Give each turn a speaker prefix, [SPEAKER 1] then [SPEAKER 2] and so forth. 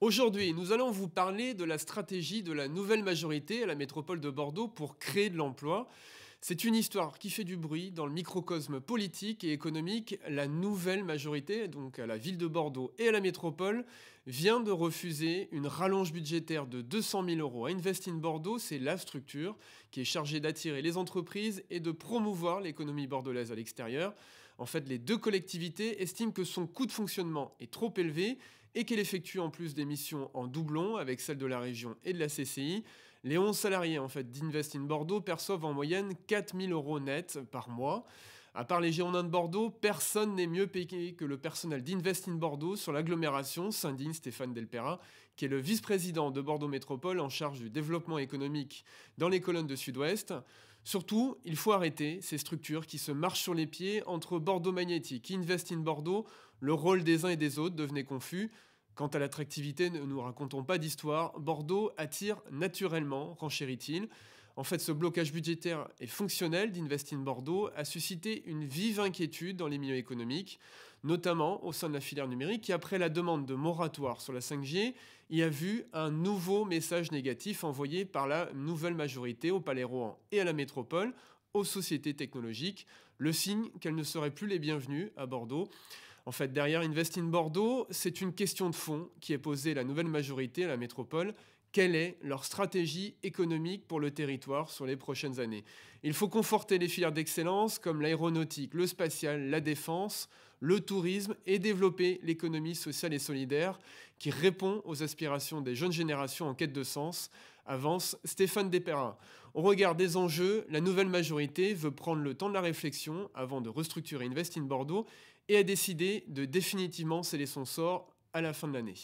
[SPEAKER 1] Aujourd'hui, nous allons vous parler de la stratégie de la nouvelle majorité à la métropole de Bordeaux pour créer de l'emploi. C'est une histoire qui fait du bruit dans le microcosme politique et économique. La nouvelle majorité, donc à la ville de Bordeaux et à la métropole, vient de refuser une rallonge budgétaire de 200 000 euros à Invest in Bordeaux. C'est la structure qui est chargée d'attirer les entreprises et de promouvoir l'économie bordelaise à l'extérieur. En fait, les deux collectivités estiment que son coût de fonctionnement est trop élevé et qu'elle effectue en plus des missions en doublon avec celles de la région et de la CCI. Les 11 salariés en fait d'Invest in Bordeaux perçoivent en moyenne 000 euros net par mois. À part les Girondins de Bordeaux, personne n'est mieux payé que le personnel d'Invest in Bordeaux sur l'agglomération, saint Saint-Dine Stéphane Delpera, qui est le vice-président de Bordeaux Métropole en charge du développement économique dans les colonnes de Sud-Ouest. Surtout, il faut arrêter ces structures qui se marchent sur les pieds entre Bordeaux Magnétique, Invest in Bordeaux, le rôle des uns et des autres devenait confus. Quant à l'attractivité, ne nous racontons pas d'histoire, Bordeaux attire naturellement, renchérit-il. En fait, ce blocage budgétaire et fonctionnel d'Invest in Bordeaux a suscité une vive inquiétude dans les milieux économiques, notamment au sein de la filière numérique qui, après la demande de moratoire sur la 5G, y a vu un nouveau message négatif envoyé par la nouvelle majorité au Palais Rouen et à la métropole aux sociétés technologiques, le signe qu'elles ne seraient plus les bienvenues à Bordeaux. En fait, derrière Invest in Bordeaux, c'est une question de fond qui est posée à la nouvelle majorité, à la métropole, quelle est leur stratégie économique pour le territoire sur les prochaines années. Il faut conforter les filières d'excellence comme l'aéronautique, le spatial, la défense, le tourisme et développer l'économie sociale et solidaire qui répond aux aspirations des jeunes générations en quête de sens, avance Stéphane Desperrin. Au regard des enjeux, la nouvelle majorité veut prendre le temps de la réflexion avant de restructurer Invest in Bordeaux et a décidé de définitivement sceller son sort à la fin de l'année.